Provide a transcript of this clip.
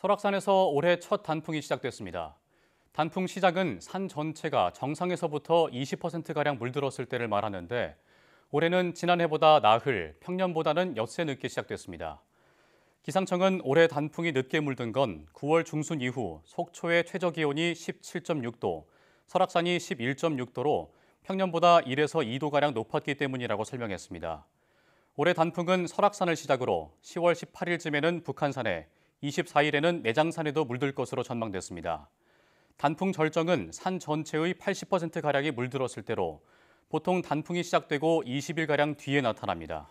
설악산에서 올해 첫 단풍이 시작됐습니다. 단풍 시작은 산 전체가 정상에서부터 20%가량 물들었을 때를 말하는데 올해는 지난해보다 나흘, 평년보다는 엿새 늦게 시작됐습니다. 기상청은 올해 단풍이 늦게 물든 건 9월 중순 이후 속초의 최저 기온이 17.6도, 설악산이 11.6도로 평년보다 1에서 2도가량 높았기 때문이라고 설명했습니다. 올해 단풍은 설악산을 시작으로 10월 18일쯤에는 북한산에, 24일에는 내장산에도 물들 것으로 전망됐습니다. 단풍 절정은 산 전체의 80%가량이 물들었을 때로 보통 단풍이 시작되고 20일가량 뒤에 나타납니다.